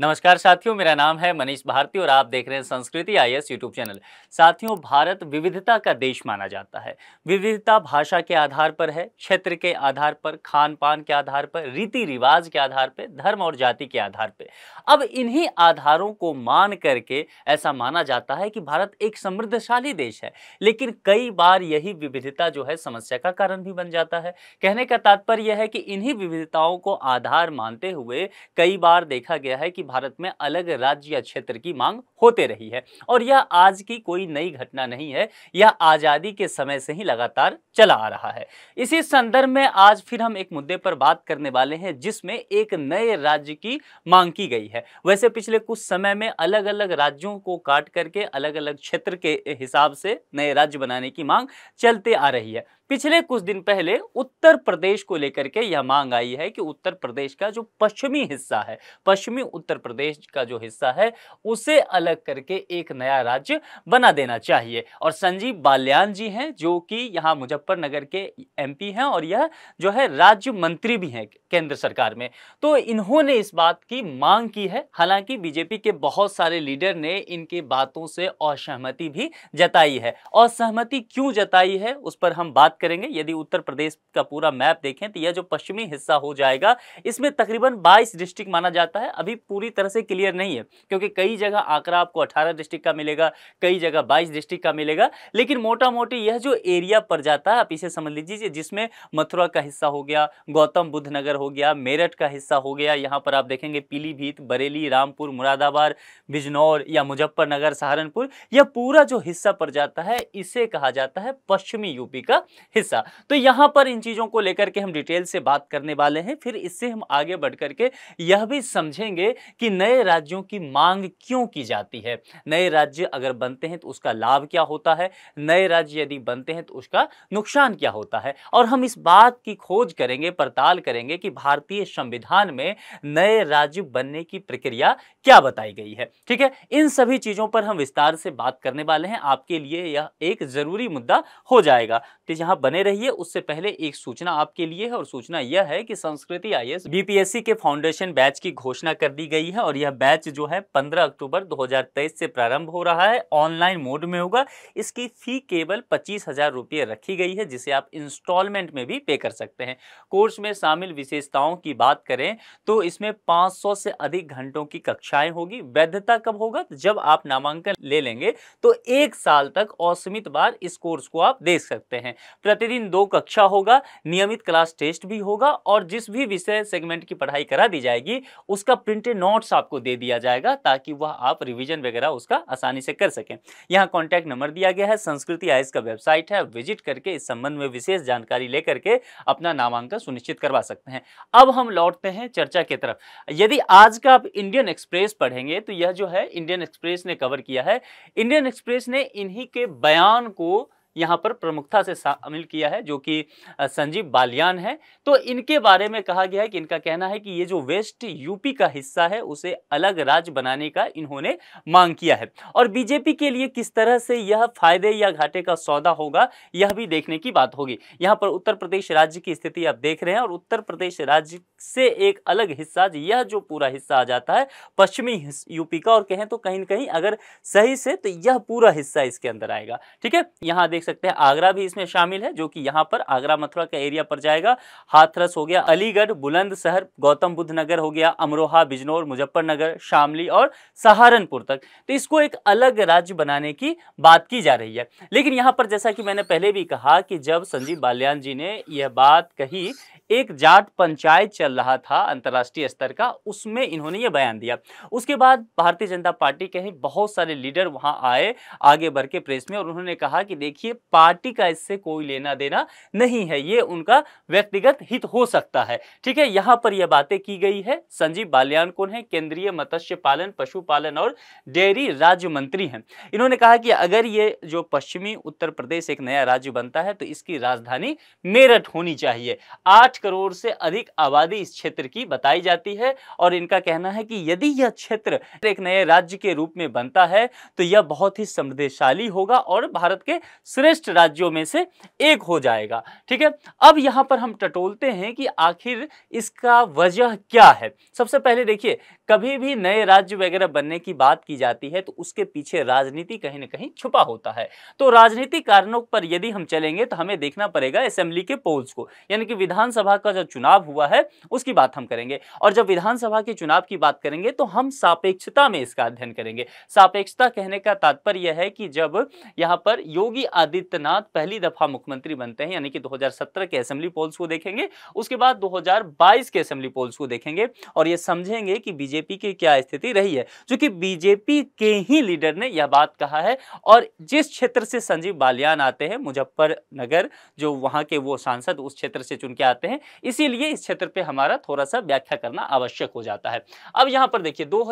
नमस्कार साथियों मेरा नाम है मनीष भारती और आप देख रहे हैं संस्कृति आई एस यूट्यूब चैनल साथियों भारत विविधता का देश माना जाता है विविधता भाषा के आधार पर है क्षेत्र के आधार पर खान पान के आधार पर रीति रिवाज के आधार पर धर्म और जाति के आधार पर अब इन्हीं आधारों को मान करके ऐसा माना जाता है कि भारत एक समृद्धशाली देश है लेकिन कई बार यही विविधता जो है समस्या का कारण भी बन जाता है कहने का तात्पर्य है कि इन्हीं विविधताओं को आधार मानते हुए कई बार देखा गया है कि भारत में अलग राज्य या क्षेत्र की मांग होते रही है और यह आज की कोई नई घटना नहीं है यह आज़ादी के समय से ही लगातार चला आ रहा है इसी संदर्भ में आज फिर हम एक मुद्दे पर बात करने वाले हैं जिसमें एक नए राज्य की मांग की गई है वैसे पिछले कुछ समय में अलग अलग राज्यों को काट करके अलग अलग क्षेत्र के हिसाब से नए राज्य बनाने की मांग चलते आ रही है पिछले कुछ दिन पहले उत्तर प्रदेश को लेकर के यह मांग आई है कि उत्तर प्रदेश का जो पश्चिमी हिस्सा है पश्चिमी उत्तर प्रदेश का जो हिस्सा है उसे अलग करके एक नया राज्य बना देना चाहिए और संजीव बाल्यान जी हैं जो कि यहाँ मुजफ्फरनगर के एमपी हैं और यह जो है राज्य मंत्री भी हैं केंद्र सरकार में तो इन्होंने इस बात की मांग की है हालांकि बीजेपी के बहुत सारे लीडर ने इनकी बातों से असहमति भी जताई है असहमति क्यों जताई है उस पर हम बात बात करेंगे यदि उत्तर प्रदेश का पूरा मैप देखें तो यह जो पश्चिमी हिस्सा हो जाएगा इसमें तकरीबन 22 डिस्ट्रिक्ट माना जाता है अभी पूरी तरह से क्लियर नहीं है क्योंकि कई जगह आंकड़ा आपको 18 डिस्ट्रिक्ट का मिलेगा कई जगह 22 डिस्ट्रिक्ट का मिलेगा लेकिन मोटा मोटी यह जो एरिया पड़ जाता है आप इसे समझ लीजिए जिसमें मथुरा का हिस्सा हो गया गौतम बुद्ध नगर हो गया मेरठ का हिस्सा हो गया यहाँ पर आप देखेंगे पीलीभीत बरेली रामपुर मुरादाबाद बिजनौर या मुजफ्फरनगर सहारनपुर यह पूरा जो हिस्सा पड़ जाता है इसे कहा जाता है पश्चिमी यूपी का हिस्सा तो यहाँ पर इन चीज़ों को लेकर के हम डिटेल से बात करने वाले हैं फिर इससे हम आगे बढ़ करके यह भी समझेंगे कि नए राज्यों की मांग क्यों की जाती है नए राज्य अगर बनते हैं तो उसका लाभ क्या होता है नए राज्य यदि बनते हैं तो उसका नुकसान क्या होता है और हम इस बात की खोज करेंगे पड़ताल करेंगे कि भारतीय संविधान में नए राज्य बनने की प्रक्रिया क्या बताई गई है ठीक है इन सभी चीज़ों पर हम विस्तार से बात करने वाले हैं आपके लिए यह एक ज़रूरी मुद्दा हो जाएगा तो यहाँ यहाँ बने रहिए उससे पहले एक सूचना आपके लिए है और सूचना यह है कि संस्कृति आई एस बीपीएससी के फाउंडेशन बैच की घोषणा कर दी गई है और यह बैच जो है 15 अक्टूबर 2023 से प्रारंभ हो रहा है ऑनलाइन मोड में होगा इसकी फी केवल पच्चीस हजार रुपये रखी गई है जिसे आप इंस्टॉलमेंट में भी पे कर सकते हैं कोर्स में शामिल विशेषताओं की बात करें तो इसमें पाँच से अधिक घंटों की कक्षाएं होगी वैधता कब होगा जब आप नामांकन ले लेंगे तो एक साल तक औसमित बार इस कोर्स को आप देख सकते हैं प्रतिदिन दो कक्षा होगा नियमित क्लास टेस्ट भी होगा और जिस भी विषय सेगमेंट की पढ़ाई करा दी जाएगी उसका प्रिंटेड नोट्स आपको दे दिया जाएगा ताकि वह आप रिविजन वगैरह उसका आसानी से कर सकें यहाँ कॉन्टैक्ट नंबर दिया गया है संस्कृति आयस का वेबसाइट है विजिट करके इस संबंध में विशेष जानकारी लेकर के अपना नामांकन सुनिश्चित करवा सकते हैं अब हम लौटते हैं चर्चा की तरफ यदि आज का आप इंडियन एक्सप्रेस पढ़ेंगे तो यह जो है इंडियन एक्सप्रेस ने कवर किया है इंडियन एक्सप्रेस ने इन्हीं के बयान को यहाँ पर प्रमुखता से शामिल किया है जो कि संजीव बालियान है तो इनके बारे में कहा गया है कि इनका कहना है कि ये जो वेस्ट यूपी का हिस्सा है उसे अलग राज्य बनाने का इन्होंने मांग किया है और बीजेपी के लिए किस तरह से यह फायदे या घाटे का सौदा होगा यह भी देखने की बात होगी यहाँ पर उत्तर प्रदेश राज्य की स्थिति आप देख रहे हैं और उत्तर प्रदेश राज्य से एक अलग हिस्सा यह जो पूरा हिस्सा आ जाता है पश्चिमी यूपी का और कहें तो कहीं ना कहीं अगर सही से तो यह पूरा हिस्सा इसके अंदर आएगा ठीक है यहाँ देख सकते हैं आगरा भी इसमें शामिल है जो कि यहाँ पर आगरा मथुरा का एरिया पर जाएगा हाथरस हो गया अलीगढ़ बुलंदशहर गौतम बुद्ध नगर हो गया अमरोहा बिजनौर मुजफ्फरनगर शामली और सहारनपुर तक तो इसको एक अलग राज्य बनाने की बात की जा रही है लेकिन यहाँ पर जैसा कि मैंने पहले भी कहा कि जब संजीव बाल्यान जी ने यह बात कही एक जाट पंचायत चल रहा था अंतर्राष्ट्रीय स्तर का उसमें इन्होंने ये बयान दिया उसके बाद भारतीय जनता पार्टी के ही बहुत सारे लीडर वहां आए आगे बढ़ के प्रेस में और उन्होंने कहा कि देखिए पार्टी का इससे कोई लेना देना नहीं है ये उनका व्यक्तिगत हित हो सकता है ठीक है यहाँ पर यह बातें की गई है संजीव बाल्यान कौन है केंद्रीय मत्स्य पालन पशुपालन और डेयरी राज्य मंत्री हैं इन्होंने कहा कि अगर ये जो पश्चिमी उत्तर प्रदेश एक नया राज्य बनता है तो इसकी राजधानी मेरठ होनी चाहिए आठ पाँच करोड़ से अधिक आबादी इस क्षेत्र की बताई जाती है और इनका कहना है कि यदि यह क्षेत्र एक नए राज्य के रूप में बनता है तो यह बहुत ही समृद्धशाली होगा और भारत के श्रेष्ठ राज्यों में से एक हो जाएगा ठीक है अब यहाँ पर हम टटोलते हैं कि आखिर इसका वजह क्या है सबसे पहले देखिए कभी भी नए राज्य वगैरह बनने की बात की जाती है तो उसके पीछे राजनीति कहीं ना कहीं छुपा होता है तो राजनीतिक कारणों पर यदि हम चलेंगे तो हमें देखना पड़ेगा असेंबली के पोल्स को यानी कि विधानसभा का जो चुनाव हुआ है उसकी बात हम करेंगे और जब विधानसभा के चुनाव की बात करेंगे तो हम सापेक्षता में इसका अध्ययन करेंगे सापेक्षता कहने का तात्पर्य है कि जब यहाँ पर योगी आदित्यनाथ पहली दफा मुख्यमंत्री बनते हैं यानी कि दो के असेंबली पोल्स को देखेंगे उसके बाद दो के असेंबली पोल्स को देखेंगे और ये समझेंगे कि बीजेपी बीजेपी की क्या स्थिति रही है जो कि बीजेपी के ही लीडर ने यह बात कहा है और जिस क्षेत्र से संजीव बालियान आते हैं मुजफ्फरनगर जो वहाँ के वो सांसद उस क्षेत्र से चुन के आते हैं इसीलिए इस क्षेत्र पर हमारा थोड़ा सा व्याख्या करना आवश्यक हो जाता है अब यहाँ पर देखिए दो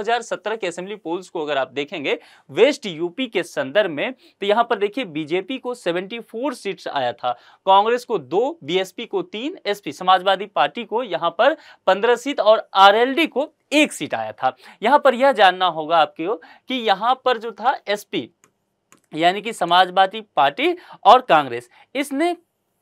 के असेंबली पोल्स को अगर आप देखेंगे वेस्ट यूपी के संदर्भ में तो यहाँ पर देखिए बीजेपी को सेवेंटी सीट्स आया था कांग्रेस को दो बीएसपी को तीन एसपी समाजवादी पार्टी को यहां पर पंद्रह सीट और आरएलडी को एक सीट सीट आया था यहाँ पर यह जानना होगा आपको कि यहाँ पर जो था एसपी यानी कि समाजवादी पार्टी और कांग्रेस इसने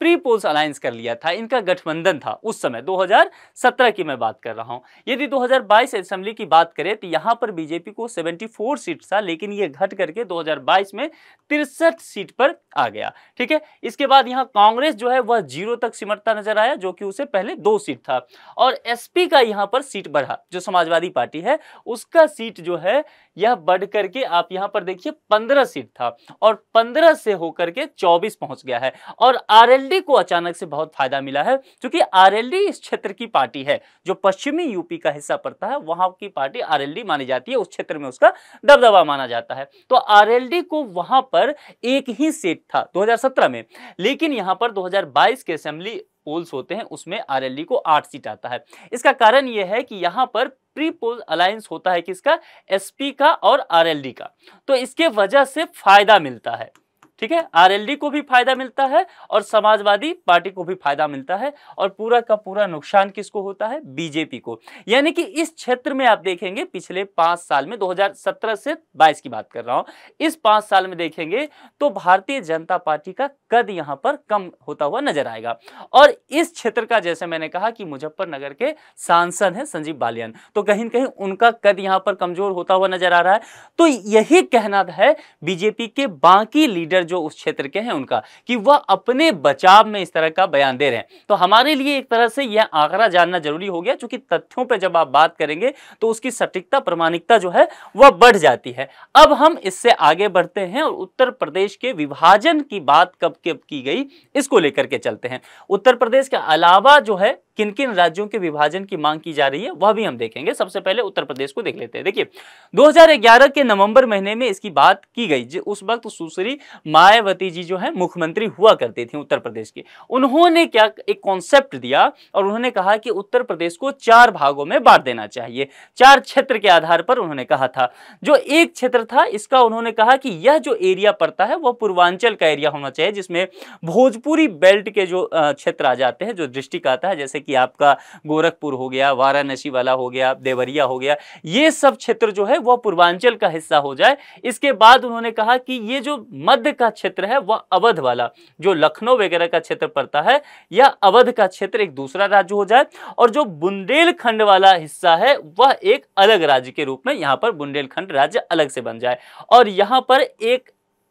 प्री पोल्स अलायंस कर लिया था इनका गठबंधन था उस समय 2017 की मैं बात कर रहा हूं यदि 2022 असेंबली की बात करें तो यहां पर बीजेपी को 74 सीट था लेकिन ये घट करके 2022 में तिरसठ सीट पर आ गया ठीक है इसके बाद यहां कांग्रेस जो है वह जीरो तक सिमटता नजर आया जो कि उसे पहले दो सीट था और एसपी का यहां पर सीट बढ़ा जो समाजवादी पार्टी है उसका सीट जो है यह बढ़ करके आप यहाँ पर देखिए पंद्रह सीट था और पंद्रह से होकर के चौबीस पहुंच गया है और आरएलडी को अचानक से बहुत फायदा मिला है क्योंकि आरएलडी इस क्षेत्र की पार्टी है जो पश्चिमी यूपी का हिस्सा पड़ता है वहां की पार्टी आरएलडी मानी जाती है उस क्षेत्र में उसका दबदबा माना जाता है तो आर को वहां पर एक ही सीट था दो में लेकिन यहां पर दो के असेंबली पोल्स होते हैं उसमें आर को आठ सीट आता है इसका कारण यह है कि यहाँ पर प्री पोल अलायंस होता है किसका एसपी का और आरएलडी का तो इसके वजह से फायदा मिलता है ठीक है आरएलडी को भी फायदा मिलता है और समाजवादी पार्टी को भी फायदा मिलता है और पूरा का पूरा नुकसान किसको होता है बीजेपी को यानी कि इस क्षेत्र में आप देखेंगे पिछले पांच साल में 2017 से 22 की बात कर रहा हूं इस पांच साल में देखेंगे तो भारतीय जनता पार्टी का कद यहां पर कम होता हुआ नजर आएगा और इस क्षेत्र का जैसे मैंने कहा कि मुजफ्फरनगर के सांसद हैं संजीव बालियान तो कहीं ना कहीं उनका कद यहां पर कमजोर होता हुआ नजर आ रहा है तो यही कहना है बीजेपी के बाकी लीडर जो उस क्षेत्र के हैं उनका कि वह अपने बचाव में इस तरह का बयान दे रहे हैं तो हमारे लिए एक तरह से यह आंकड़ा जानना जरूरी हो गया चूंकि तथ्यों पर जब आप बात करेंगे तो उसकी सटीकता प्रमाणिकता जो है वह बढ़ जाती है अब हम इससे आगे बढ़ते हैं और उत्तर प्रदेश के विभाजन की बात कब कब की गई इसको लेकर के चलते हैं उत्तर प्रदेश के अलावा जो है किन किन राज्यों के विभाजन की मांग की जा रही है वह भी हम देखेंगे सबसे पहले उत्तर प्रदेश को देख लेते हैं देखिए 2011 के नवंबर महीने में इसकी बात की गई उस वक्त सुश्री मायावती जी जो है मुख्यमंत्री हुआ करती थी उत्तर प्रदेश की उन्होंने क्या एक कॉन्सेप्ट दिया और उन्होंने कहा कि उत्तर प्रदेश को चार भागों में बांट देना चाहिए चार क्षेत्र के आधार पर उन्होंने कहा था जो एक क्षेत्र था इसका उन्होंने कहा कि यह जो एरिया पड़ता है वह पूर्वांचल का एरिया होना चाहिए जिसमें भोजपुरी बेल्ट के जो क्षेत्र आ जाते हैं जो डिस्ट्रिक्ट आता है जैसे कि आपका गोरखपुर हो गया वाराणसी वाला हो गया देवरिया हो गया ये सब क्षेत्र जो है वह पूर्वांचल का हिस्सा हो जाए इसके बाद उन्होंने कहा कि ये जो मध्य का क्षेत्र है वह अवध वाला जो लखनऊ वगैरह का क्षेत्र पड़ता है या अवध का क्षेत्र एक दूसरा राज्य हो जाए और जो बुंदेलखंड वाला हिस्सा है वह एक अलग राज्य के रूप में यहाँ पर बुंदेलखंड राज्य अलग से बन जाए और यहाँ पर एक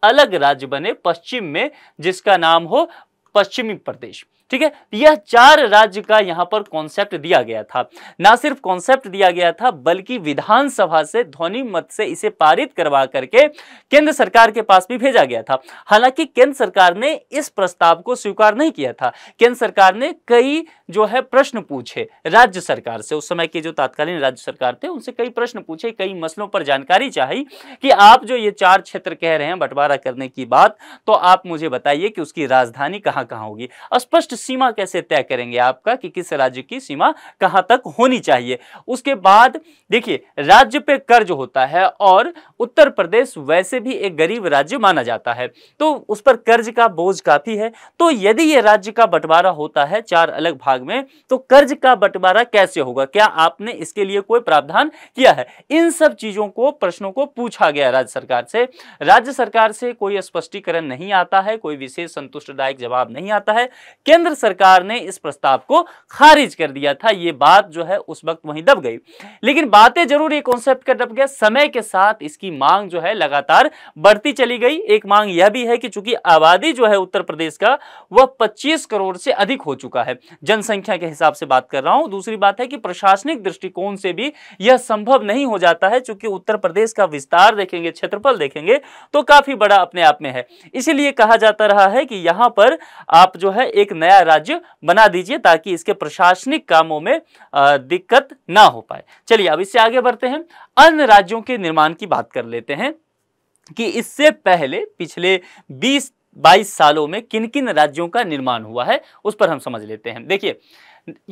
अलग राज्य बने पश्चिम में जिसका नाम हो पश्चिमी प्रदेश ठीक है यह चार राज्य का यहां पर कॉन्सेप्ट दिया गया था ना सिर्फ कॉन्सेप्ट दिया गया था बल्कि विधानसभा से ध्वनि मत से इसे पारित करवा करके केंद्र सरकार के पास भी भेजा गया था हालांकि केंद्र सरकार ने इस प्रस्ताव को स्वीकार नहीं किया था केंद्र सरकार ने कई जो है प्रश्न पूछे राज्य सरकार से उस समय के जो तात्कालीन राज्य सरकार थे उनसे कई प्रश्न पूछे कई मसलों पर जानकारी चाहिए कि आप जो ये चार क्षेत्र कह रहे हैं बंटवारा करने की बात तो आप मुझे बताइए कि उसकी राजधानी कहां कहां होगी स्पष्ट सीमा कैसे तय करेंगे आपका कि किस राज्य की सीमा कहां तक होनी चाहिए उसके बाद देखिए राज्य पे कर्ज होता है और उत्तर प्रदेश वैसे भी एक गरीब राज्य माना जाता है तो उस पर कर्ज का बोझ काफ़ी है तो यदि ये राज्य का बंटवारा होता है चार अलग भाग में तो कर्ज का बंटवारा कैसे होगा क्या आपने इसके लिए कोई प्रावधान किया है इन सब चीज़ों को प्रश्नों को पूछा गया राज्य सरकार से राज्य सरकार से कोई स्पष्टीकरण नहीं आता है कोई विशेष संतुष्टदायक जवाब नहीं आता है केंद्र केंद्र सरकार ने इस प्रस्ताव को खारिज कर दिया था ये बात जो है उस वक्त वहीं दब गई लेकिन बातें जरूर ये कॉन्सेप्ट का दब गया समय के साथ इसकी मांग जो है लगातार बढ़ती चली गई एक मांग यह भी है कि चूंकि आबादी जो है उत्तर प्रदेश का वह पच्चीस करोड़ से अधिक हो चुका है जनसंख्या के हिसाब से बात कर रहा हूं दूसरी बात है कि प्रशासनिक दृष्टिकोण से भी यह संभव नहीं हो जाता है चूंकि उत्तर प्रदेश का विस्तार देखेंगे क्षेत्रफल देखेंगे तो काफी बड़ा अपने आप में है इसीलिए कहा जाता रहा है कि यहां पर आप जो है एक नया नया राज्य बना दीजिए ताकि इसके प्रशासनिक कामों में दिक्कत ना हो पाए चलिए अब इससे आगे बढ़ते हैं अन्य राज्यों के निर्माण की बात कर लेते हैं कि इससे पहले पिछले 20 22 सालों में किन किन राज्यों का निर्माण हुआ है उस पर हम समझ लेते हैं देखिए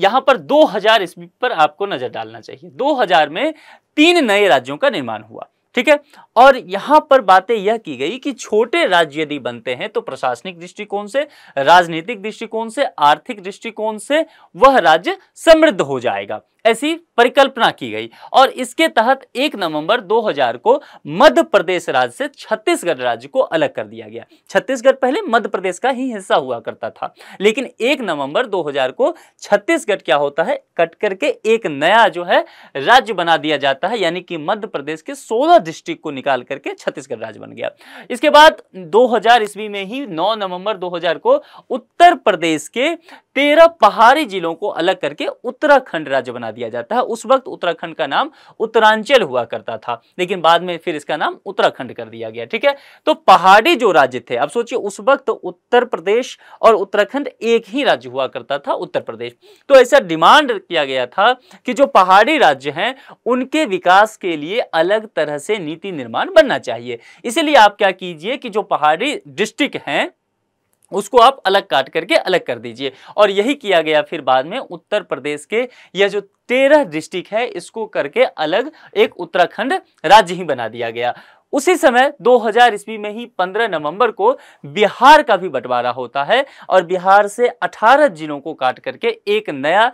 यहां पर 2000 हजार पर आपको नजर डालना चाहिए 2000 में तीन नए राज्यों का निर्माण हुआ ठीक है और यहां पर बातें यह की गई कि छोटे राज्य यदि बनते हैं तो प्रशासनिक दृष्टिकोण से राजनीतिक दृष्टिकोण से आर्थिक दृष्टिकोण से वह राज्य समृद्ध हो जाएगा ऐसी परिकल्पना की गई और इसके तहत एक नवंबर 2000 को मध्य प्रदेश राज्य से छत्तीसगढ़ राज्य को अलग कर दिया गया छत्तीसगढ़ पहले मध्य प्रदेश का ही हिस्सा हुआ करता था लेकिन एक नवंबर 2000 को छत्तीसगढ़ क्या होता है कट करके एक नया जो है राज्य बना दिया जाता है यानी कि मध्य प्रदेश के सोलह डिस्ट्रिक्ट को निकाल करके छत्तीसगढ़ राज्य बन गया इसके बाद दो ईस्वी में ही नौ नवंबर दो को उत्तर प्रदेश के तेरह पहाड़ी जिलों को अलग करके उत्तराखंड राज्य बना दिया दिया जाता है उस वक्त उत्तराखंड का नाम उत्तरांचल हुआ करता था लेकिन बाद में फिर इसका नाम उत्तराखंड कर दिया गया ठीक है तो पहाड़ी जो राज्य थे अब सोचिए उस वक्त उत्तर प्रदेश और उत्तराखंड एक ही राज्य हुआ करता था उत्तर प्रदेश तो ऐसा डिमांड किया गया था कि जो पहाड़ी राज्य हैं उनके विकास के लिए अलग तरह से नीति निर्माण बनना चाहिए इसीलिए आप क्या कीजिए कि जो पहाड़ी डिस्ट्रिक्ट हैं उसको आप अलग काट करके अलग कर दीजिए और यही किया गया फिर बाद में उत्तर प्रदेश के यह जो तेरह डिस्ट्रिक्ट है इसको करके अलग एक उत्तराखंड राज्य ही बना दिया गया उसी समय 2000 ईस्वी में ही 15 नवंबर को बिहार का भी बंटवारा होता है और बिहार से 18 जिलों को काट करके एक नया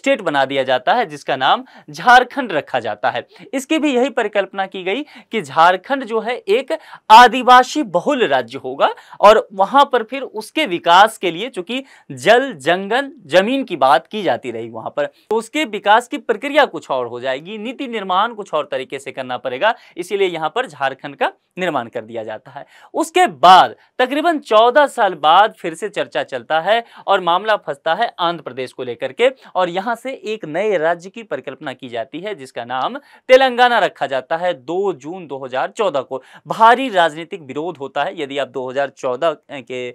स्टेट बना दिया जाता है जिसका नाम झारखंड रखा जाता है इसकी भी यही परिकल्पना की गई कि झारखंड जो है एक आदिवासी बहुल राज्य होगा और वहां पर फिर उसके विकास के लिए चूंकि जल जंगल जमीन की बात की जाती रही वहां पर तो उसके विकास की प्रक्रिया कुछ और हो जाएगी नीति निर्माण कुछ और तरीके से करना पड़ेगा इसीलिए यहाँ पर झारखंड का निर्माण कर दिया जाता है उसके बाद तकरीबन 14 साल बाद फिर से चर्चा चलता है और मामला फंसता है आंध्र प्रदेश को लेकर के और यहाँ से एक नए राज्य की परिकल्पना की जाती है जिसका नाम तेलंगाना रखा जाता है दो जून 2014 को भारी राजनीतिक विरोध होता है यदि आप 2014 के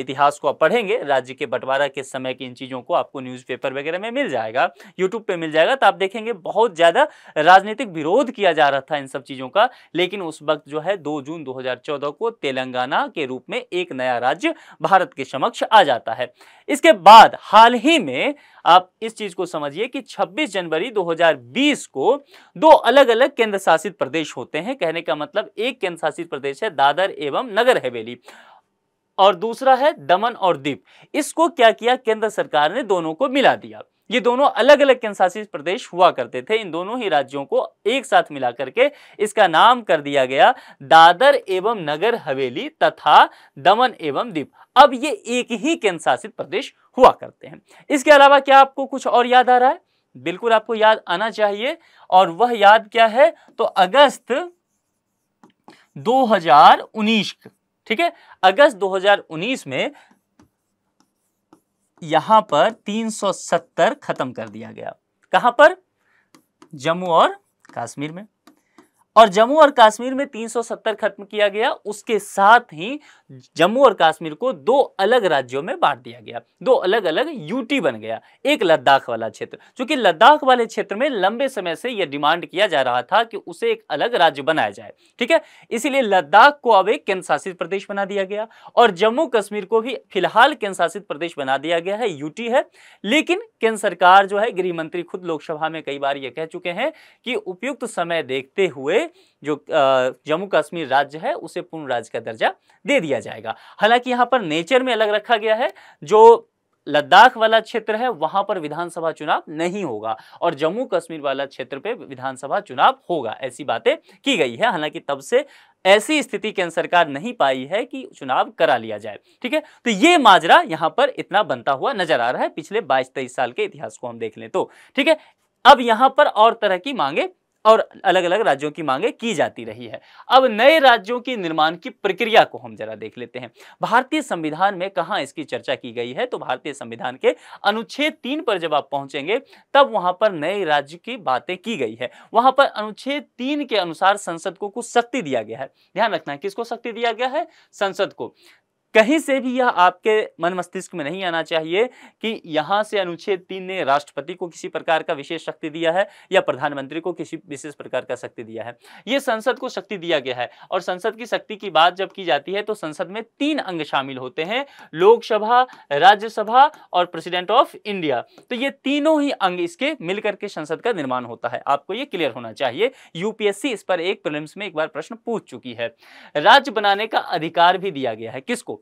इतिहास को आप पढ़ेंगे राज्य के बंटवारा के समय की इन चीज़ों को आपको न्यूज़पेपर वगैरह में मिल जाएगा यूट्यूब पे मिल जाएगा तो आप देखेंगे बहुत ज़्यादा राजनीतिक विरोध किया जा रहा था इन सब चीज़ों का लेकिन उस वक्त जो है 2 जून 2014 को तेलंगाना के रूप में एक नया राज्य भारत के समक्ष आ जाता है इसके बाद हाल ही में आप इस चीज को समझिए कि 26 जनवरी 2020 को दो अलग अलग केंद्र शासित प्रदेश होते हैं कहने का मतलब एक केंद्र शासित प्रदेश है दादर एवं नगर हवेली और दूसरा है दमन और दीप इसको क्या किया केंद्र सरकार ने दोनों को मिला दिया ये दोनों अलग अलग केंद्रशासित प्रदेश हुआ करते थे इन दोनों ही राज्यों को एक साथ मिलाकर के इसका नाम कर दिया गया दादर एवं नगर हवेली तथा दमन एवं दीप अब ये एक ही केंद्रशासित प्रदेश हुआ करते हैं इसके अलावा क्या आपको कुछ और याद आ रहा है बिल्कुल आपको याद आना चाहिए और वह याद क्या है तो अगस्त 2019 ठीक है अगस्त 2019 में यहां पर 370 खत्म कर दिया गया कहां पर जम्मू और कश्मीर में और जम्मू और कश्मीर में 370 खत्म किया गया उसके साथ ही जम्मू और कश्मीर को दो अलग राज्यों में बांट दिया गया दो अलग अलग यूटी बन गया एक लद्दाख वाला क्षेत्र क्योंकि लद्दाख वाले क्षेत्र में लंबे समय से यह डिमांड किया जा रहा था कि उसे एक अलग राज्य बनाया जाए ठीक है इसीलिए लद्दाख को अब एक केंद्रशासित प्रदेश बना दिया गया और जम्मू कश्मीर को भी फिलहाल केंद्रशासित प्रदेश बना दिया गया है यूटी है लेकिन केंद्र सरकार जो है गृह मंत्री खुद लोकसभा में कई बार यह कह चुके हैं कि उपयुक्त समय देखते हुए जो जम्मू कश्मीर राज्य है उसे पूर्ण राज्य का दर्जा दे दिया जाएगा हालांकि यहाँ पर नेचर में अलग रखा गया है जो लद्दाख वाला क्षेत्र है वहां पर विधानसभा चुनाव नहीं होगा और जम्मू कश्मीर वाला क्षेत्र पे विधानसभा चुनाव होगा ऐसी बातें की गई है हालांकि तब से ऐसी स्थिति केंद्र सरकार नहीं पाई है कि चुनाव करा लिया जाए ठीक है तो ये माजरा यहां पर इतना बनता हुआ नजर आ रहा है पिछले बाईस तेईस साल के इतिहास को हम देख लें तो ठीक है अब यहां पर और तरह की मांगे और अलग अलग राज्यों की मांगे की जाती रही है अब नए राज्यों की निर्माण की प्रक्रिया को हम जरा देख लेते हैं भारतीय संविधान में कहाँ इसकी चर्चा की गई है तो भारतीय संविधान के अनुच्छेद तीन पर जब आप पहुंचेंगे तब वहां पर नए राज्य की बातें की गई है वहां पर अनुच्छेद तीन के अनुसार संसद को कुछ शक्ति दिया गया है ध्यान रखना है किसको शक्ति दिया गया है संसद को कहीं से भी यह आपके मन मस्तिष्क में नहीं आना चाहिए कि यहाँ से अनुच्छेद तीन ने राष्ट्रपति को किसी प्रकार का विशेष शक्ति दिया है या प्रधानमंत्री को किसी विशेष प्रकार का शक्ति दिया है ये संसद को शक्ति दिया गया है और संसद की शक्ति की बात जब की जाती है तो संसद में तीन अंग शामिल होते हैं लोकसभा राज्यसभा और प्रेसिडेंट ऑफ इंडिया तो ये तीनों ही अंग इसके मिलकर के संसद का निर्माण होता है आपको ये क्लियर होना चाहिए यूपीएससी इस पर एक में एक बार प्रश्न पूछ चुकी है राज्य बनाने का अधिकार भी दिया गया है किसको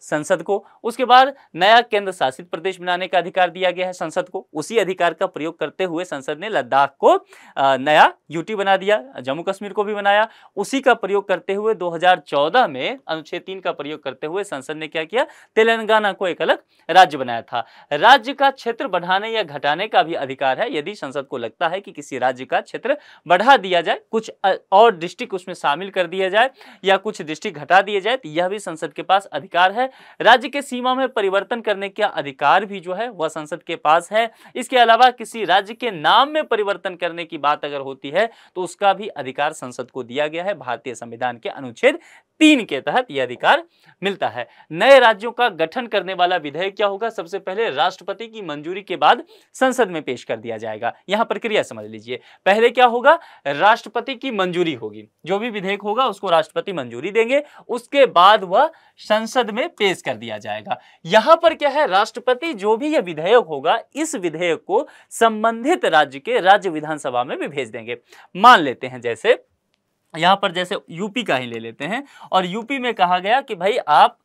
संसद को उसके बाद नया केंद्र शासित प्रदेश बनाने का अधिकार दिया गया है संसद को उसी अधिकार का प्रयोग करते हुए संसद ने लद्दाख को नया यूटी बना दिया जम्मू कश्मीर को भी बनाया उसी का प्रयोग करते हुए 2014 में अनुच्छेद तीन का प्रयोग करते हुए संसद ने क्या किया तेलंगाना को एक अलग राज्य बनाया था राज्य का क्षेत्र बढ़ाने या घटाने का भी अधिकार है यदि संसद को लगता है कि किसी राज्य का क्षेत्र बढ़ा दिया जाए कुछ और डिस्ट्रिक्ट उसमें शामिल कर दिया जाए या कुछ डिस्ट्रिक्ट घटा दिए जाए तो यह भी संसद के पास अधिकार है राज्य के सीमा में परिवर्तन करने का अधिकार भी जो है वह संसद के पास है इसके अलावा किसी राज्य के नाम में परिवर्तन करने की बात अगर होती है तो उसका भी अधिकार संसद को दिया गया है भारतीय संविधान के अनुच्छेद तीन के तहत यह अधिकार मिलता है नए राज्यों का गठन करने वाला विधेयक क्या होगा सबसे पहले राष्ट्रपति की मंजूरी के बाद संसद में पेश कर दिया जाएगा यहां प्रक्रिया समझ लीजिए पहले क्या होगा राष्ट्रपति की मंजूरी होगी जो भी विधेयक होगा उसको राष्ट्रपति मंजूरी देंगे उसके बाद वह संसद में पेश कर दिया जाएगा यहां पर क्या है राष्ट्रपति जो भी यह विधेयक होगा इस विधेयक को संबंधित राज्य के राज्य विधानसभा में भी भेज देंगे मान लेते हैं जैसे यहां पर जैसे यूपी का ही ले लेते हैं और यूपी में कहा गया कि भाई आप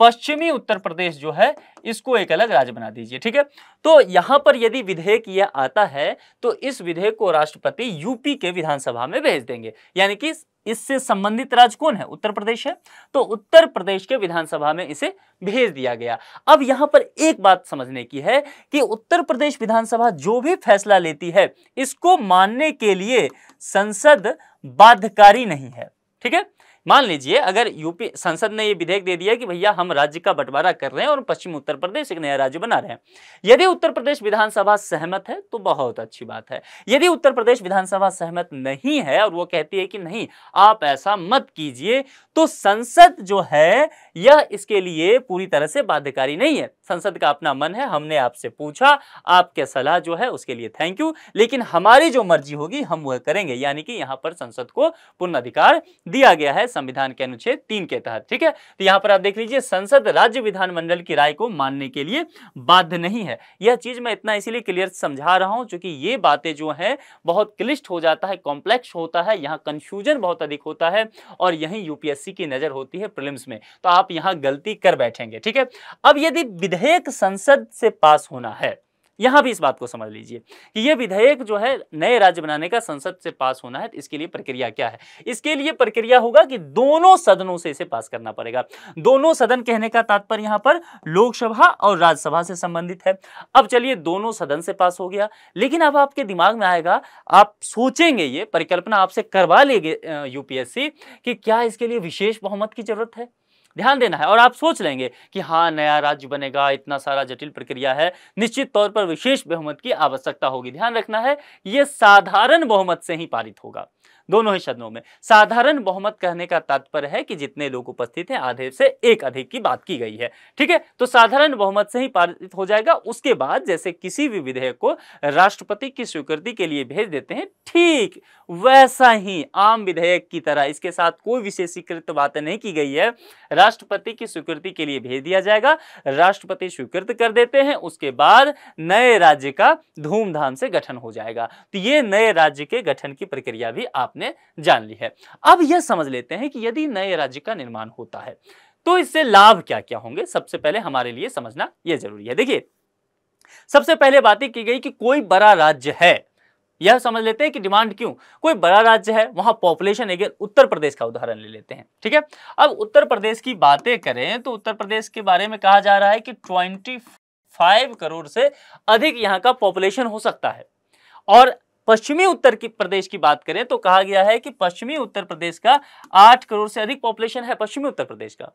पश्चिमी उत्तर प्रदेश जो है इसको एक अलग राज्य बना दीजिए ठीक है तो यहां पर यदि विधेयक यह आता है तो इस विधेयक को राष्ट्रपति यूपी के विधानसभा में भेज देंगे यानी कि इससे संबंधित राज्य कौन है उत्तर प्रदेश है तो उत्तर प्रदेश के विधानसभा में इसे भेज दिया गया अब यहां पर एक बात समझने की है कि उत्तर प्रदेश विधानसभा जो भी फैसला लेती है इसको मानने के लिए संसद बाध्यकारी नहीं है ठीक है मान लीजिए अगर यूपी संसद ने ये विधेयक दे दिया कि भैया हम राज्य का बंटवारा कर रहे हैं और पश्चिम उत्तर प्रदेश एक नया राज्य बना रहे हैं यदि उत्तर प्रदेश विधानसभा सहमत है तो बहुत अच्छी बात है यदि उत्तर प्रदेश विधानसभा सहमत नहीं है और वो कहती है कि नहीं आप ऐसा मत कीजिए तो संसद जो है यह इसके लिए पूरी तरह से बाध्यकारी नहीं है संसद का अपना मन है हमने आपसे पूछा आपके सलाह जो है उसके लिए थैंक यू लेकिन हमारी जो मर्जी होगी हम वह करेंगे यानी कि यहां पर संसद को पूर्ण अधिकार दिया गया है संविधान के अनुच्छेद तीन के तहत ठीक है तो यहां पर आप देख लीजिए संसद राज्य विधानमंडल की राय को मानने के लिए बाध्य नहीं है यह चीज मैं इतना इसीलिए क्लियर समझा रहा हूं चूंकि ये बातें जो है बहुत क्लिष्ट हो जाता है कॉम्प्लेक्स होता है यहाँ कंफ्यूजन बहुत अधिक होता है और यही यूपीएससी की नजर होती है प्रिलिम्स में तो आप यहाँ गलती कर बैठेंगे ठीक है अब यदि विधेयक संसद से पास होना है यहां भी इस बात को समझ लीजिए कि यह विधेयक जो है नए राज्य बनाने का संसद से पास होना है इसके लिए प्रक्रिया क्या है इसके लिए प्रक्रिया होगा कि दोनों सदनों से इसे पास करना पड़ेगा दोनों सदन कहने का तात्पर्य यहां पर लोकसभा और राज्यसभा से संबंधित है अब चलिए दोनों सदन से पास हो गया लेकिन अब आपके दिमाग में आएगा आप सोचेंगे ये परिकल्पना आपसे करवा लेंगे यूपीएससी कि क्या इसके लिए विशेष बहुमत की जरूरत है ध्यान देना है और आप सोच लेंगे कि हाँ नया राज्य बनेगा इतना सारा जटिल प्रक्रिया है निश्चित तौर पर विशेष बहुमत की आवश्यकता होगी ध्यान रखना है ये साधारण बहुमत से ही पारित होगा दोनों ही सदनों में साधारण बहुमत कहने का तात्पर्य है कि जितने लोग उपस्थित हैं आधे से एक अधिक की बात की गई है ठीक है तो साधारण बहुमत से ही पारित हो जाएगा उसके बाद जैसे किसी भी विधेयक को राष्ट्रपति की स्वीकृति के लिए भेज देते हैं ठीक वैसा ही आम विधेयक की तरह इसके साथ कोई विशेषीकृत बात नहीं की गई है राष्ट्रपति की स्वीकृति के लिए भेज दिया जाएगा राष्ट्रपति स्वीकृत कर देते हैं उसके बाद नए राज्य का धूमधाम से गठन हो जाएगा तो ये नए राज्य के गठन की प्रक्रिया भी आपने आपने जान ली है अब यह समझ लेते हैं कि यदि नए राज्य का निर्माण होता है तो इससे लाभ क्या क्या होंगे सबसे पहले हमारे लिए समझना यह जरूरी है देखिए सबसे पहले बातें की गई कि कोई बड़ा राज्य है यह समझ लेते हैं कि डिमांड क्यों कोई बड़ा राज्य है वहां पॉपुलेशन अगेन उत्तर प्रदेश का उदाहरण ले लेते हैं ठीक है अब उत्तर प्रदेश की बातें करें तो उत्तर प्रदेश के बारे में कहा जा रहा है कि ट्वेंटी फाइव करोड़ से अधिक यहां का पॉपुलेशन हो सकता है और पश्चिमी उत्तर की प्रदेश की बात करें तो कहा गया है कि पश्चिमी उत्तर प्रदेश का आठ करोड़ से अधिक पॉपुलेशन है पश्चिमी उत्तर प्रदेश का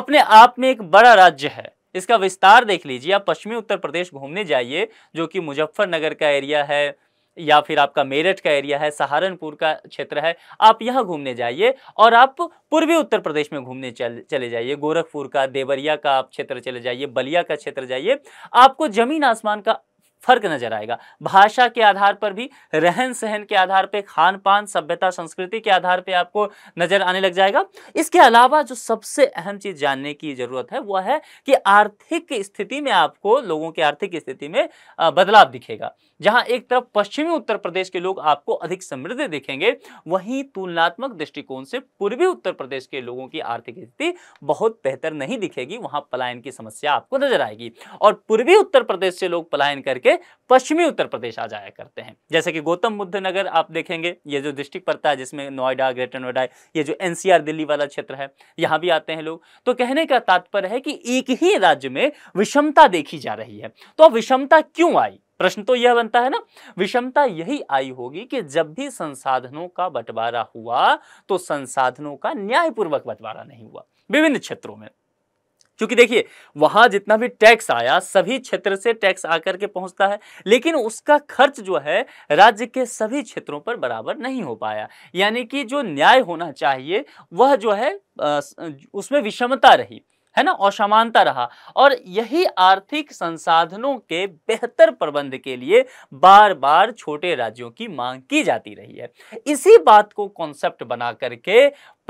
अपने आप में एक बड़ा राज्य है इसका विस्तार देख लीजिए आप पश्चिमी उत्तर प्रदेश घूमने जाइए जो कि मुजफ्फरनगर का एरिया है या फिर आपका मेरठ का एरिया है सहारनपुर का क्षेत्र है आप यहाँ घूमने जाइए और आप पूर्वी उत्तर प्रदेश में घूमने चल, चले जाइए गोरखपुर का देवरिया का आप क्षेत्र चले जाइए बलिया का क्षेत्र जाइए आपको जमीन आसमान का फर्क नजर आएगा भाषा के आधार पर भी रहन सहन के आधार पर खान पान सभ्यता संस्कृति के आधार पर आपको नजर आने लग जाएगा इसके अलावा जो सबसे अहम चीज जानने की जरूरत है वह है कि आर्थिक स्थिति में आपको लोगों की आर्थिक स्थिति में बदलाव दिखेगा जहां एक तरफ पश्चिमी उत्तर प्रदेश के लोग आपको अधिक समृद्ध दिखेंगे वहीं तुलनात्मक दृष्टिकोण से पूर्वी उत्तर प्रदेश के लोगों की आर्थिक स्थिति बहुत बेहतर नहीं दिखेगी वहां पलायन की समस्या आपको नजर आएगी और पूर्वी उत्तर प्रदेश से लोग पलायन करके के पश्चिमी उत्तर प्रदेश आ जाया करते हैं जैसे कि गौतम बुद्ध नगर आप देखेंगे ये जो डिस्ट्रिक्ट पड़ता है जिसमें नोएडा ग्रेटर नोएडा ये जो एनसीआर दिल्ली वाला क्षेत्र है यहाँ भी आते हैं लोग तो कहने का तात्पर्य है कि एक ही राज्य में विषमता देखी जा रही है तो विषमता क्यों आई प्रश्न तो यह बनता है ना विषमता यही आई होगी कि जब भी संसाधनों का बंटवारा हुआ तो संसाधनों का न्यायपूर्वक बंटवारा नहीं हुआ विभिन्न क्षेत्रों में क्योंकि देखिए वहां जितना भी टैक्स आया सभी क्षेत्र से टैक्स आकर के पहुंचता है लेकिन उसका खर्च जो है राज्य के सभी क्षेत्रों पर बराबर नहीं हो पाया यानी कि जो न्याय होना चाहिए वह जो है उसमें विषमता रही है ना असमानता रहा और यही आर्थिक संसाधनों के बेहतर प्रबंध के लिए बार बार छोटे राज्यों की मांग की जाती रही है इसी बात को कॉन्सेप्ट बना करके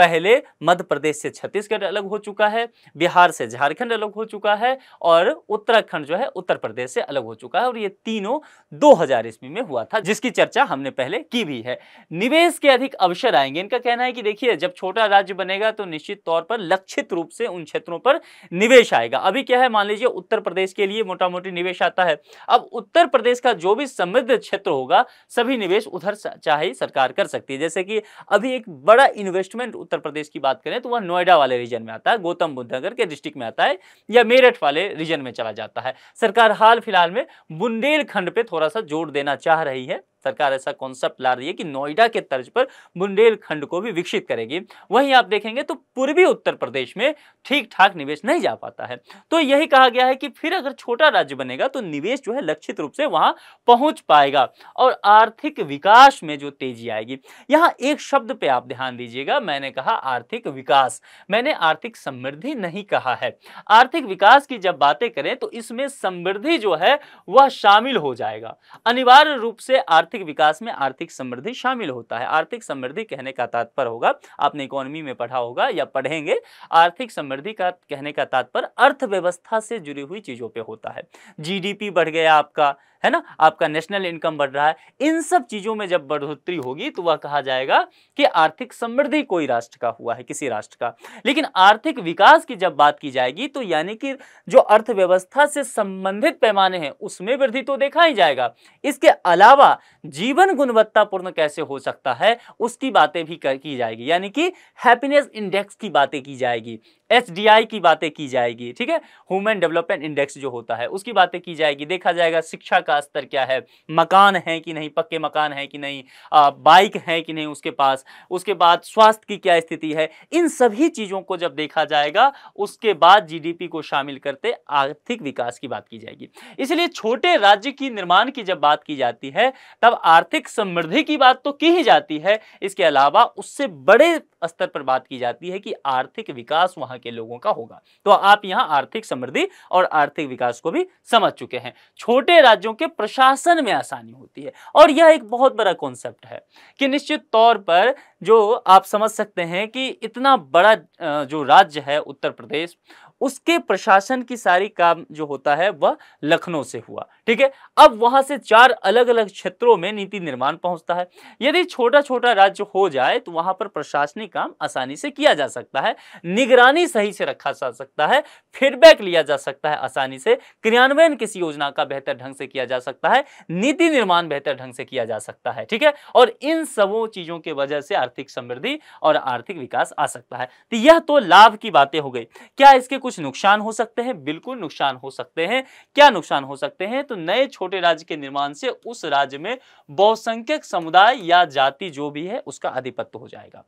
पहले मध्य प्रदेश से छत्तीसगढ़ अलग हो चुका है बिहार से झारखंड अलग हो चुका है और उत्तराखंड जो है उत्तर प्रदेश से अलग हो चुका है और ये तीनों 2000 ईस्वी में हुआ था जिसकी चर्चा हमने पहले की भी है निवेश के अधिक अवसर आएंगे इनका कहना है कि देखिए जब छोटा राज्य बनेगा तो निश्चित तौर पर लक्षित रूप से उन क्षेत्रों पर निवेश आएगा अभी क्या है मान लीजिए उत्तर प्रदेश के लिए मोटा मोटी निवेश आता है अब उत्तर प्रदेश का जो भी समृद्ध क्षेत्र होगा सभी निवेश उधर चाहे सरकार कर सकती है जैसे कि अभी एक बड़ा इन्वेस्टमेंट उत्तर प्रदेश की बात करें तो वह नोएडा वाले रीजन में आता है गौतम बुद्ध नगर के डिस्ट्रिक्ट में आता है या मेरठ वाले रीजन में चला जाता है सरकार हाल फिलहाल में बुंदेलखंड पे थोड़ा सा जोर देना चाह रही है सरकार ऐसा कॉन्सेप्ट ला रही है कि नोएडा के तर्ज पर बुंदेलखंड को भी विकसित करेगी वहीं आप देखेंगे तो पूर्वी उत्तर प्रदेश में ठीक ठाक निवेश नहीं जा पाता है तो यही कहा गया है कि फिर अगर छोटा राज्य बनेगा तो निवेश जो है लक्षित रूप से वहां पहुंच पाएगा और आर्थिक विकास में जो तेजी आएगी यहां एक शब्द पर आप ध्यान दीजिएगा मैंने कहा आर्थिक विकास मैंने आर्थिक समृद्धि नहीं कहा है आर्थिक विकास की जब बातें करें तो इसमें समृद्धि जो है वह शामिल हो जाएगा अनिवार्य रूप से आर्थिक आर्थिक विकास में आर्थिक समृद्धि शामिल होता है आर्थिक समृद्धि कहने का तात्पर्य होगा आपने इकोनॉमी में पढ़ा होगा या पढ़ेंगे आर्थिक समृद्धि का कहने का तात्पर्य अर्थव्यवस्था से जुड़ी हुई चीज़ों पर होता है जी बढ़ गया आपका है ना आपका नेशनल इनकम बढ़ रहा है इन सब चीज़ों में जब बढ़ोतरी होगी तो वह कहा जाएगा कि आर्थिक समृद्धि कोई राष्ट्र का हुआ है किसी राष्ट्र का लेकिन आर्थिक विकास की जब बात की जाएगी तो यानी कि जो अर्थव्यवस्था से संबंधित पैमाने हैं उसमें वृद्धि तो देखा ही जाएगा इसके अलावा जीवन गुणवत्तापूर्ण कैसे हो सकता है उसकी बातें भी कर, की जाएगी यानी कि हैप्पीनेस इंडेक्स की बातें की जाएगी एस की बातें की जाएगी ठीक है ह्यूमन डेवलपमेंट इंडेक्स जो होता है उसकी बातें की जाएगी देखा जाएगा शिक्षा का स्तर क्या है मकान है कि नहीं पक्के मकान है कि नहीं बाइक है कि नहीं उसके पास उसके बाद स्वास्थ्य की क्या स्थिति है इन सभी चीज़ों को जब देखा जाएगा उसके बाद जीडीपी को शामिल करते आर्थिक विकास की बात की जाएगी इसलिए छोटे राज्य की निर्माण की जब बात की जाती है तब आर्थिक समृद्धि की बात तो की ही जाती है इसके अलावा उससे बड़े स्तर पर बात की जाती है कि आर्थिक विकास वहाँ के लोगों का होगा तो आप यहाँ आर्थिक समृद्धि और आर्थिक विकास को भी समझ चुके हैं छोटे राज्यों के प्रशासन में आसानी होती है और यह एक बहुत बड़ा कॉन्सेप्ट है कि निश्चित तौर पर जो आप समझ सकते हैं कि इतना बड़ा जो राज्य है उत्तर प्रदेश उसके प्रशासन की सारी काम जो होता है वह लखनऊ से हुआ ठीक है अब वहां से चार अलग अलग क्षेत्रों में नीति निर्माण पहुंचता है यदि छोटा छोटा राज्य हो जाए तो वहां पर प्रशासनिक काम आसानी से किया जा सकता है निगरानी सही से रखा जा सकता है फीडबैक लिया जा सकता है आसानी से क्रियान्वयन किसी योजना का बेहतर ढंग से किया जा सकता है नीति निर्माण बेहतर ढंग से किया जा सकता है ठीक है और इन सबों चीजों की वजह से आर्थिक समृद्धि और आर्थिक विकास आ सकता है तो यह तो लाभ की बातें हो गई क्या इसके कुछ कुछ नुकसान हो सकते हैं बिल्कुल नुकसान हो सकते हैं क्या नुकसान हो सकते हैं तो नए छोटे राज्य के निर्माण से उस राज्य में बहुसंख्यक समुदाय या जाति जो भी है उसका आधिपत्य हो जाएगा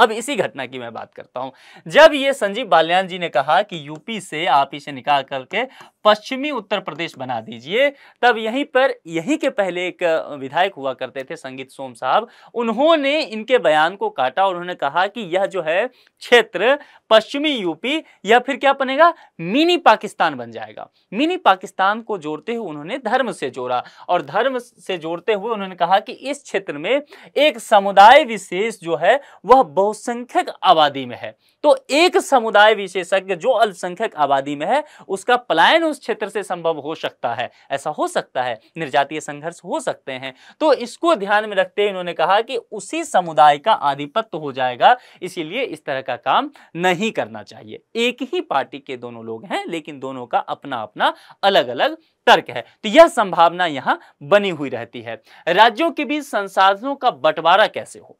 अब इसी घटना की मैं बात करता हूं जब ये संजीव बाल्यान जी ने कहा कि यूपी से आप इसे निकाल करके पश्चिमी उत्तर प्रदेश बना दीजिए तब यहीं पर यहीं के पहले एक विधायक हुआ करते थे संगीत सोम साहब उन्होंने इनके बयान को काटा और उन्होंने कहा कि यह जो है क्षेत्र पश्चिमी यूपी या फिर क्या बनेगा मिनी पाकिस्तान बन जाएगा मिनी पाकिस्तान को जोड़ते हुए उन्होंने धर्म से जोड़ा और धर्म से जोड़ते हुए उन्होंने कहा कि इस क्षेत्र में एक समुदाय विशेष जो है वह बहुत बहुसंख्यक आबादी में है तो एक समुदाय विशेषज्ञ जो अल्पसंख्यक आबादी में है उसका पलायन उस क्षेत्र से संभव हो सकता है ऐसा हो सकता है निर्जातीय संघर्ष हो सकते हैं तो इसको ध्यान में रखते हुए इन्होंने कहा कि उसी समुदाय का आधिपत्य हो जाएगा इसीलिए इस तरह का काम नहीं करना चाहिए एक ही पार्टी के दोनों लोग हैं लेकिन दोनों का अपना अपना अलग अलग तर्क है तो यह संभावना यहां बनी हुई रहती है राज्यों के बीच संसाधनों का बंटवारा कैसे हो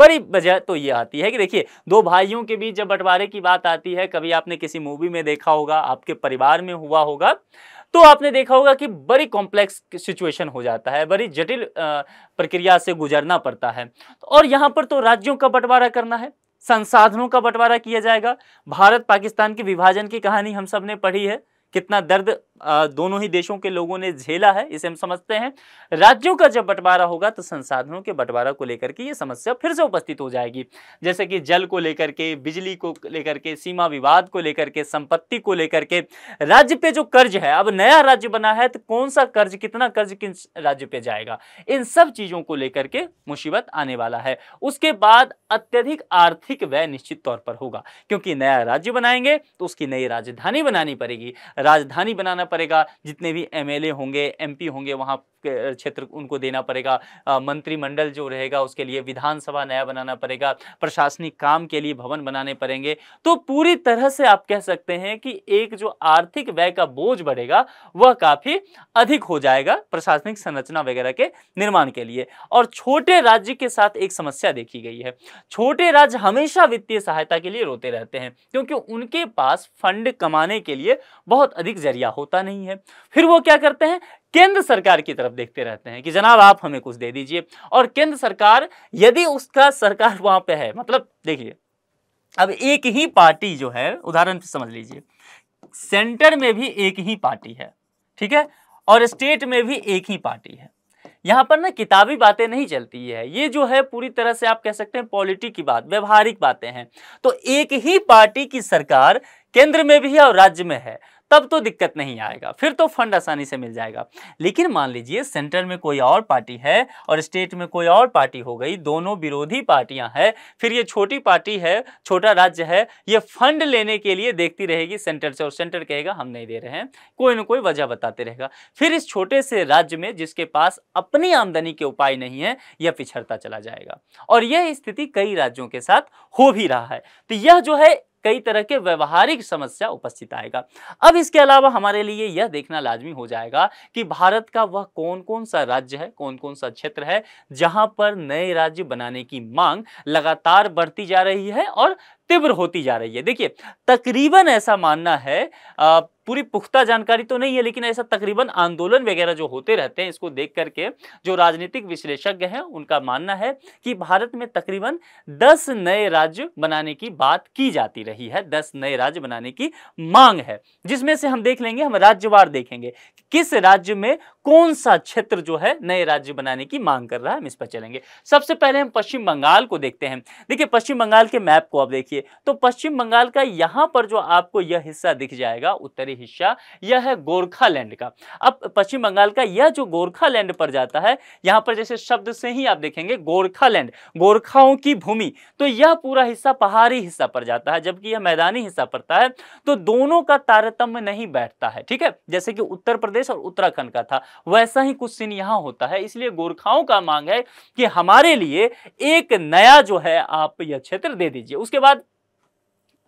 बड़ी वजह तो ये आती है कि देखिए दो भाइयों के बीच जब बंटवारे की बात आती है कभी आपने किसी मूवी में देखा होगा आपके परिवार में हुआ होगा तो आपने देखा होगा कि बड़ी कॉम्प्लेक्स सिचुएशन हो जाता है बड़ी जटिल प्रक्रिया से गुजरना पड़ता है और यहाँ पर तो राज्यों का बंटवारा करना है संसाधनों का बंटवारा किया जाएगा भारत पाकिस्तान के विभाजन की कहानी हम सब ने पढ़ी है कितना दर्द दोनों ही देशों के लोगों ने झेला है इसे हम समझते हैं राज्यों का जब बंटवारा होगा तो संसाधनों के बंटवारा को लेकर के ये समस्या फिर से उपस्थित हो जाएगी जैसे कि जल को लेकर के बिजली को लेकर के सीमा विवाद को लेकर के संपत्ति को लेकर के राज्य पे जो कर्ज है अब नया राज्य बना है तो कौन सा कर्ज कितना कर्ज किन राज्य पे जाएगा इन सब चीजों को लेकर के मुसीबत आने वाला है उसके बाद अत्यधिक आर्थिक व्यय निश्चित तौर पर होगा क्योंकि नया राज्य बनाएंगे तो उसकी नई राजधानी बनानी पड़ेगी राजधानी बनाना पड़ेगा जितने भी एमएलए होंगे एमपी होंगे वहाँ क्षेत्र उनको देना पड़ेगा मंत्रिमंडल जो रहेगा उसके लिए विधानसभा नया बनाना पड़ेगा प्रशासनिक काम के लिए भवन बनाने पड़ेंगे तो पूरी तरह से आप कह सकते हैं कि एक जो आर्थिक व्यय का बोझ बढ़ेगा वह काफी अधिक हो जाएगा प्रशासनिक संरचना वगैरह के निर्माण के लिए और छोटे राज्य के साथ एक समस्या देखी गई है छोटे राज्य हमेशा वित्तीय सहायता के लिए रोते रहते हैं क्योंकि उनके पास फंड कमाने के लिए बहुत अधिक जरिया होता नहीं है फिर वो क्या करते हैं केंद्र सरकार की तरफ देखते रहते हैं कि जनाब आप हमें कुछ दे दीजिए और केंद्र सरकार यदि उसका सरकार वहां पे है मतलब देखिए अब एक ही पार्टी जो है उदाहरण समझ लीजिए सेंटर में भी एक ही पार्टी है ठीक है और स्टेट में भी एक ही पार्टी है यहाँ पर ना किताबी बातें नहीं चलती है ये जो है पूरी तरह से आप कह सकते हैं पॉलिटी की बात व्यवहारिक बातें हैं तो एक ही पार्टी की सरकार केंद्र में भी है और राज्य में है तब तो दिक्कत नहीं आएगा फिर तो फंड आसानी से मिल जाएगा लेकिन मान लीजिए सेंटर में कोई और पार्टी है और स्टेट में कोई और पार्टी हो गई दोनों विरोधी पार्टियां हैं फिर ये छोटी पार्टी है छोटा राज्य है ये फंड लेने के लिए देखती रहेगी सेंटर से और सेंटर कहेगा हम नहीं दे रहे हैं कोई ना कोई वजह बताते रहेगा फिर इस छोटे से राज्य में जिसके पास अपनी आमदनी के उपाय नहीं है यह पिछड़ता चला जाएगा और यह स्थिति कई राज्यों के साथ हो भी रहा है तो यह जो है कई तरह के व्यवहारिक समस्या उपस्थित आएगा अब इसके अलावा हमारे लिए यह देखना लाजमी हो जाएगा कि भारत का वह कौन कौन सा राज्य है कौन कौन सा क्षेत्र है जहां पर नए राज्य बनाने की मांग लगातार बढ़ती जा रही है और तीव्र होती जा रही है देखिए तकरीबन ऐसा मानना है आ, पूरी पुख्ता जानकारी तो नहीं है लेकिन ऐसा तकरीबन आंदोलन वगैरह जो होते रहते हैं इसको देख करके जो राजनीतिक विश्लेषक हैं उनका मानना है कि भारत में तकरीबन दस नए राज्य बनाने की बात की जाती रही है दस नए राज्य बनाने की मांग है जिसमें से हम देख लेंगे हम राज्यवार देखेंगे किस राज्य में कौन सा क्षेत्र जो है नए राज्य बनाने की मांग कर रहा है हम इस पर चलेंगे सबसे पहले हम पश्चिम बंगाल को देखते हैं देखिए पश्चिम बंगाल के मैप को आप देखिए तो पश्चिम बंगाल का यहाँ पर जो आपको यह हिस्सा दिख जाएगा उत्तरी हिस्सा यह है गोरखालैंड का अब पश्चिम बंगाल का यह जो गोरखालैंड पर जाता है यहाँ पर जैसे शब्द से ही आप देखेंगे गोरखालैंड गोरखाओं की भूमि तो यह पूरा हिस्सा पहाड़ी हिस्सा पर जाता है जबकि यह मैदानी हिस्सा पड़ता है तो दोनों का तारतम्य नहीं बैठता है ठीक है जैसे कि उत्तर प्रदेश और उत्तराखंड का था वैसा ही कुछ सीन यहाँ होता है इसलिए गोरखाओं का मांग है कि हमारे लिए एक नया जो है आप यह क्षेत्र दे दीजिए उसके बाद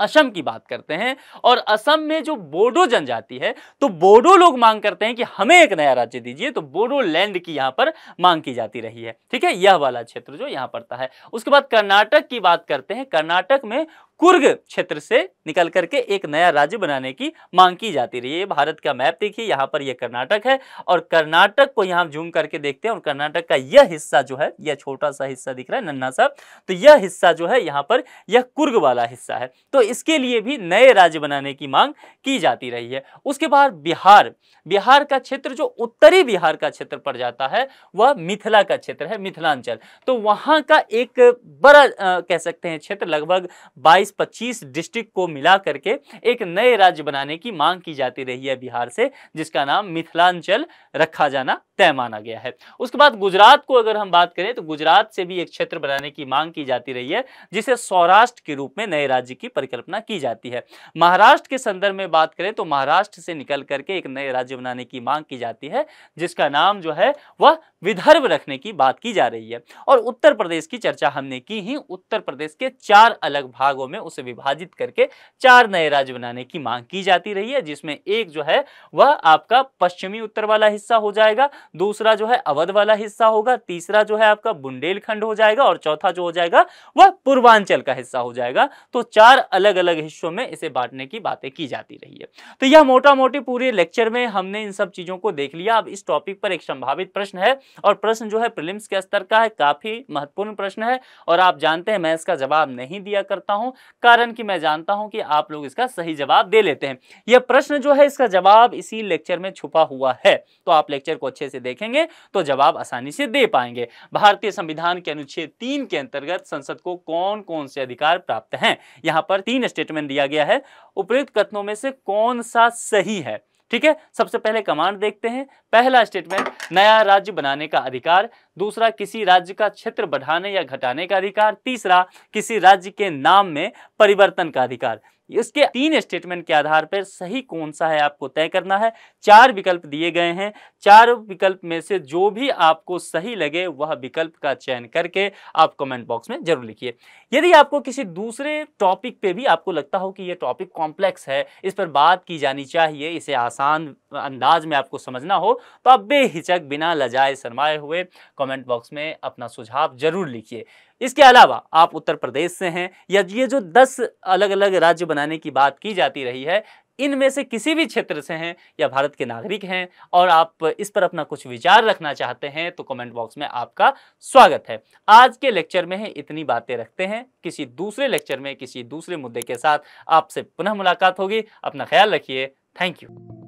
असम की बात करते हैं और असम में जो बोडो जनजाति है तो बोडो लोग मांग करते हैं कि हमें एक नया राज्य दीजिए तो बोडो लैंड की यहां पर मांग की जाती रही है ठीक है यह वाला क्षेत्र जो यहां पड़ता है उसके बाद कर्नाटक की बात करते हैं कर्नाटक में कुर्ग क्षेत्र से निकल करके एक नया राज्य बनाने की मांग की जाती रही है भारत का मैप देखिए यहाँ पर यह कर्नाटक है और कर्नाटक को यहाँ जूम करके देखते हैं और कर्नाटक का यह हिस्सा जो है यह छोटा सा हिस्सा दिख रहा है नन्ना सा तो यह हिस्सा जो है यहाँ पर यह कुर्ग वाला हिस्सा है तो इसके लिए भी नए राज्य बनाने की मांग की जाती रही है उसके बाद बिहार बिहार का क्षेत्र जो उत्तरी बिहार का क्षेत्र पड़ जाता है वह मिथिला का क्षेत्र है मिथिलांचल तो वहाँ का एक बड़ा कह सकते हैं क्षेत्र लगभग बाईस 25 डिस्ट्रिक्ट को मिला करके एक नए राज्य बनाने की मांग की जाती रही है बिहार से जिसका नाम मिथिलांचल रखा जाना तय माना गया है उसके बाद गुजरात को अगर हम बात करें तो गुजरात से भी एक क्षेत्र बनाने की मांग की जाती रही है जिसे सौराष्ट्र के रूप में नए राज्य की परिकल्पना की जाती है महाराष्ट्र के संदर्भ में बात करें तो महाराष्ट्र से निकल करके एक नए राज्य बनाने की मांग की जाती है जिसका नाम जो है वह विदर्भ रखने की बात की जा रही है और उत्तर प्रदेश की चर्चा हमने की ही उत्तर प्रदेश के चार अलग भागों में में उसे विभाजित करके चार नए राज्य बनाने की मांग की जाती रही है जिसमें एक जो है वह आपका पश्चिमी उत्तर वाला हिस्सा हो जाएगा दूसरा जो है अवध वाला हिस्सा होगा तीसरा जो है आपका बुंदेलखंड हो जाएगा और चौथा जो हो जाएगा वह पूर्वांचल का हिस्सा हो जाएगा तो चार अलग अलग हिस्सों में इसे बांटने की बातें की जाती रही है तो यह मोटा मोटी पूरे लेक्चर में हमने इन सब चीजों को देख लिया अब इस टॉपिक पर एक संभावित प्रश्न है और प्रश्न जो है प्रिलिम्स के स्तर का है काफी महत्वपूर्ण प्रश्न है और आप जानते हैं मैं इसका जवाब नहीं दिया करता हूं कारण कि मैं जानता हूं कि आप लोग इसका सही जवाब दे लेते हैं यह प्रश्न जो है इसका जवाब इसी लेक्चर में छुपा हुआ है तो आप लेक्चर को अच्छे से देखेंगे तो जवाब आसानी से दे पाएंगे भारतीय संविधान के अनुच्छेद तीन के अंतर्गत संसद को कौन कौन से अधिकार प्राप्त हैं यहाँ पर तीन स्टेटमेंट दिया गया है उपयुक्त कथनों में से कौन सा सही है ठीक है सबसे पहले कमांड देखते हैं पहला स्टेटमेंट नया राज्य बनाने का अधिकार दूसरा किसी राज्य का क्षेत्र बढ़ाने या घटाने का अधिकार तीसरा किसी राज्य के नाम में परिवर्तन का अधिकार इसके तीन स्टेटमेंट के आधार पर सही कौन सा है आपको तय करना है चार विकल्प दिए गए हैं चार विकल्प में से जो भी आपको सही लगे वह विकल्प का चयन करके आप कमेंट बॉक्स में जरूर लिखिए यदि आपको किसी दूसरे टॉपिक पे भी आपको लगता हो कि ये टॉपिक कॉम्प्लेक्स है इस पर बात की जानी चाहिए इसे आसान अंदाज में आपको समझना हो तो आप बेहिचक बिना लजाए शरमाए हुए कमेंट बॉक्स में अपना सुझाव जरूर लिखिए इसके अलावा आप उत्तर प्रदेश से हैं या ये जो दस अलग अलग राज्य बनाने की बात की जाती रही है इनमें से किसी भी क्षेत्र से हैं या भारत के नागरिक हैं और आप इस पर अपना कुछ विचार रखना चाहते हैं तो कमेंट बॉक्स में आपका स्वागत है आज के लेक्चर में इतनी बातें रखते हैं किसी दूसरे लेक्चर में किसी दूसरे मुद्दे के साथ आपसे पुनः मुलाकात होगी अपना ख्याल रखिए थैंक यू